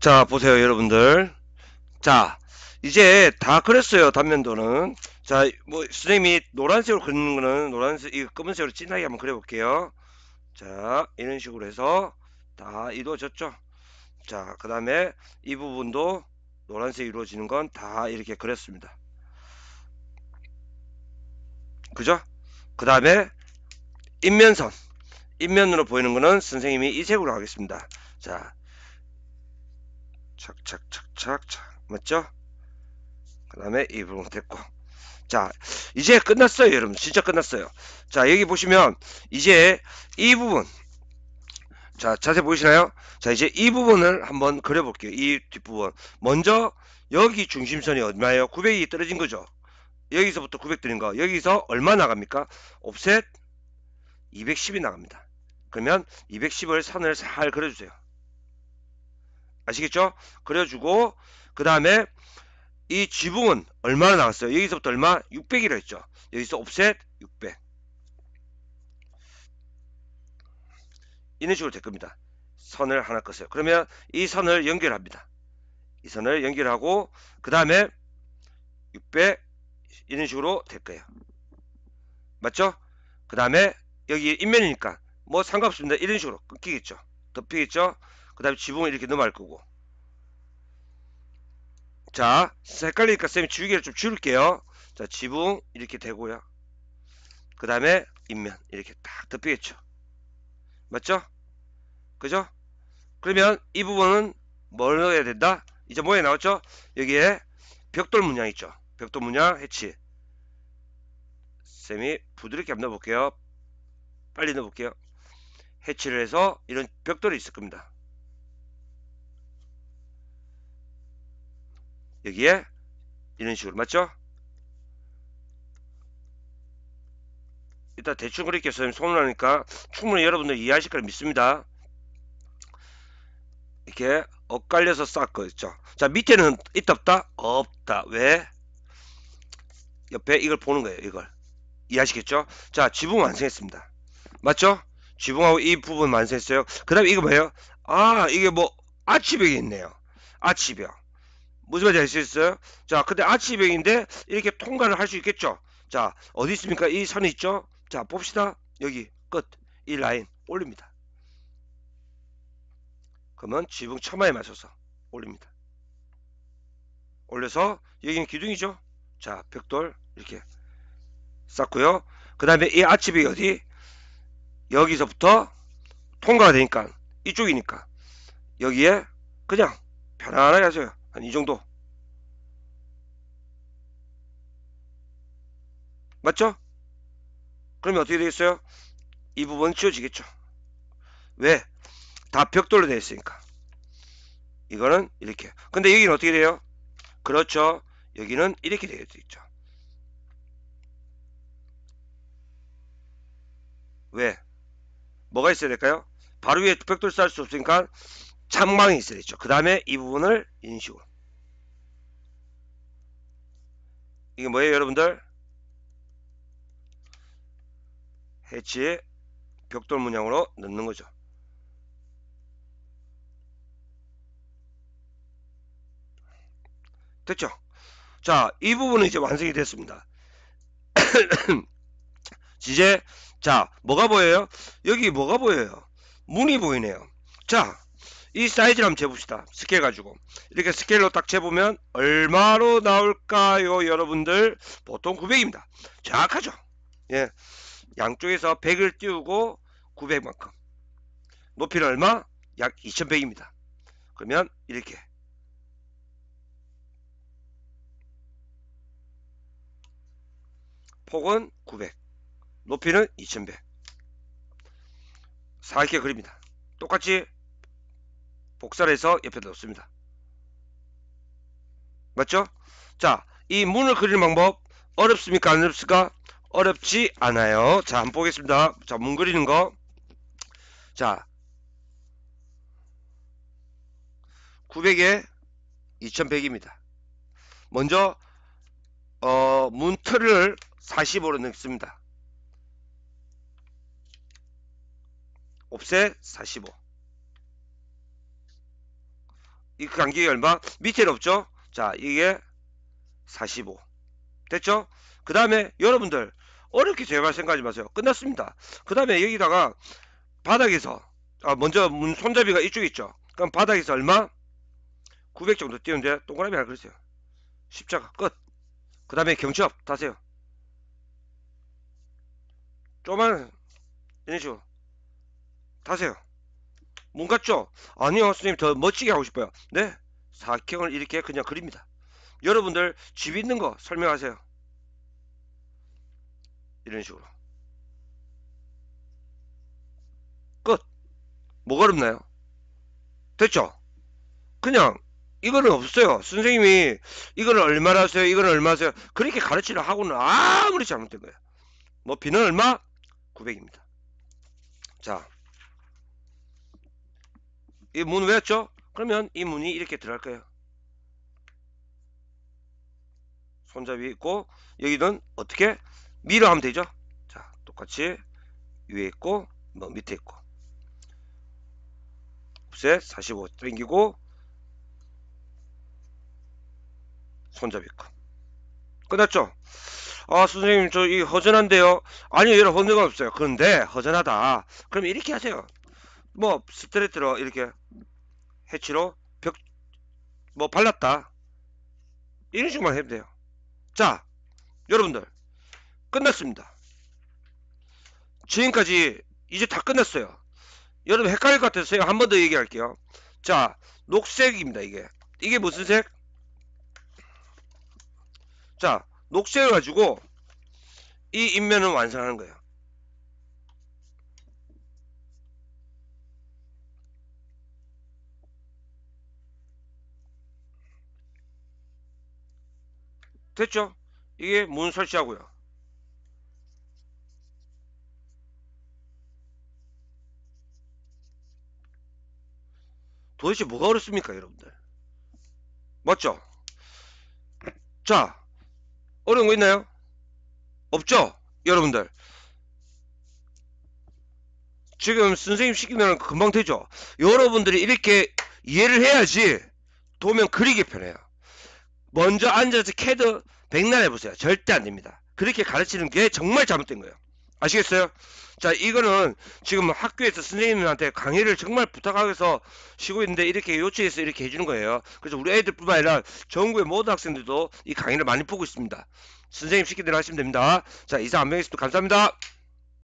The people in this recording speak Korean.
자 보세요 여러분들 자 이제 다 그렸어요 단면도는 자 뭐 선생님이 노란색으로 그리는 거는 노란색 이 검은색으로 진하게 한번 그려볼게요 자 이런 식으로 해서 다 이루어졌죠 자 그 다음에 이 부분도 노란색 이루어지는 건 다 이렇게 그렸습니다 그죠 그 다음에 인면선 인면으로 보이는 거는 선생님이 이 색으로 하겠습니다 자 착착착착 맞죠? 그 다음에 이 부분 됐고 자 이제 끝났어요 여러분 진짜 끝났어요 자 여기 보시면 이제 이 부분 자 자세히 보이시나요 자 이제 이 부분을 한번 그려 볼게요 이 뒷부분 먼저 여기 중심선이 얼마예요 900이 떨어진 거죠 여기서부터 900 드린 거 여기서 얼마 나갑니까 옵셋 210이 나갑니다 그러면 210을 선을 잘 그려주세요 아시겠죠? 그려주고 그 다음에 이 지붕은 얼마나 나왔어요? 여기서부터 얼마? 600이라 했죠. 여기서 옵셋 600 이런 식으로 될 겁니다. 선을 하나 끄세요. 그러면 이 선을 연결합니다. 이 선을 연결하고 그 다음에 600 이런 식으로 될 거예요. 맞죠? 그 다음에 여기 인면이니까 뭐 상관없습니다. 이런 식으로 끊기겠죠. 덮이겠죠? 그 다음에 지붕을 이렇게 넘어갈 거고 자 헷갈리니까 쌤이 지우개를 좀 줄일게요 자 지붕 이렇게 되고요 그 다음에 입면 이렇게 딱 덮이겠죠 맞죠? 그죠? 그러면 이 부분은 뭘 넣어야 된다? 이제 뭐에 나왔죠? 여기에 벽돌 문양 있죠 벽돌 문양 해치 쌤이 부드럽게 한번 넣어볼게요 빨리 넣어볼게요 해치를 해서 이런 벽돌이 있을 겁니다 여기에 이런 식으로 맞죠? 일단 대충 그렇게 선생님 소문하니까 충분히 여러분들 이해하실 걸 믿습니다. 이렇게 엇갈려서 쌓고 있죠. 자 밑에는 있다 없다? 없다. 왜? 옆에 이걸 보는 거예요. 이걸. 이해하시겠죠? 자 지붕 완성했습니다. 맞죠? 지붕하고 이 부분 완성했어요. 그 다음에 이거 뭐예요? 아 이게 뭐 아치벽이 있네요. 아치벽. 무지가 잘 쓰였어요 자 근데 아치 2인데 이렇게 통과를 할 수 있겠죠 자 어디 있습니까 이 선이 있죠 자 봅시다 여기 끝 이 라인 올립니다 그러면 지붕 처마에 맞춰서 올립니다 올려서 여기는 기둥이죠 자 벽돌 이렇게 쌓고요 그 다음에 이 아치백이 어디 여기서부터 통과가 되니까 이쪽이니까 여기에 그냥 편안하게 하세요 한이 정도 맞죠? 그러면 어떻게 되겠어요? 이 부분 지워지겠죠 왜? 다 벽돌로 되어 있으니까 이거는 이렇게 근데 여기는 어떻게 돼요? 그렇죠 여기는 이렇게 되어 있죠 왜? 뭐가 있어야 될까요? 바로 위에 벽돌 쌓을 수 없으니까 창망이 있어야 죠그 다음에 이 부분을 인식으로. 이게 뭐예요 여러분들? 해치 의 벽돌 문양으로 넣는 거죠. 됐죠? 자, 이 부분은 이제 완성이 됐습니다. 이제 자, 뭐가 보여요? 여기 뭐가 보여요? 문이 보이네요. 자, 이 사이즈를 한번 재봅시다. 스케일 가지고. 이렇게 스케일로 딱 재보면 얼마로 나올까요? 여러분들 보통 900입니다. 정확하죠? 예. 양쪽에서 100을 띄우고 900만큼. 높이는 얼마? 약 2100입니다. 그러면 이렇게 폭은 900 높이는 2100 사각형 그립니다. 똑같이 복사를 해서 옆에넣습니다 맞죠? 자, 이 문을 그리는 방법 어렵습니까? 안 어렵습니까? 어렵지 않아요. 자, 한번 보겠습니다. 자, 문 그리는 거. 자, 900에 2100입니다. 먼저 어, 문틀을 45로 넣습니다. 옵셋 45. 이 간격이 얼마? 밑에는 없죠? 자, 이게 45. 됐죠? 그 다음에 여러분들 어렵게 제발 생각하지 마세요. 끝났습니다. 그 다음에 여기다가 바닥에서 아, 먼저 문 손잡이가 이쪽 있죠? 그럼 바닥에서 얼마? 900 정도 띄우는데 동그라미 하그러세요 십자가 끝. 그 다음에 경첩 다세요. 조만 이런 식으로 다세요. 뭔가 좀 아니요 선생님더 멋지게 하고 싶어요 네 사각형을 이렇게 그냥 그립니다 여러분들 집 있는 거 설명하세요 이런 식으로 끝 뭐가 어렵나요 됐죠 그냥 이거는 없어요 선생님이 이거는 얼마나 하세요 이거는 얼마 하세요 그렇게 가르치려 하고는 아무리 잘못된 거예요 뭐 비는 얼마 900입니다 자 이문 외웠죠? 그러면 이 문이 이렇게 들어갈 거예요. 손잡이 있고 여기는 어떻게 밀어 하면 되죠? 자, 똑같이 위에 있고 뭐 밑에 있고 옵셋 45 당기고 손잡이 있고 끝났죠? 아 선생님 저 이 허전한데요 아니요 여러 허전가 없어요 그런데 허전하다 그럼 이렇게 하세요 뭐 스트레이트로 이렇게 해치로 벽 뭐 발랐다 이런 식으로만 해도 돼요 자 여러분들 끝났습니다 지금까지 이제 다 끝났어요 여러분 헷갈릴 것 같아서 제가 한 번 더 얘기할게요 자 녹색입니다 이게 이게 무슨 색? 자 녹색을 가지고 이 인면을 완성하는 거예요 됐죠? 이게 뭔 설치하고요. 도대체 뭐가 어렵습니까 여러분들 맞죠? 자 어려운 거 있나요? 없죠? 여러분들 지금 선생님 시키면 금방 되죠 여러분들이 이렇게 이해를 해야지 도면 그리기 편해요 먼저 앉아서 캐드 백날 해보세요. 절대 안 됩니다. 그렇게 가르치는 게 정말 잘못된 거예요. 아시겠어요? 자, 이거는 지금 학교에서 선생님한테 강의를 정말 부탁하면서 쉬고 있는데 이렇게 요청해서 이렇게 해주는 거예요. 그래서 우리 애들뿐만 아니라 전국의 모든 학생들도 이 강의를 많이 보고 있습니다. 선생님 시키대로 하시면 됩니다. 자, 이상 안명했습니다. 감사합니다.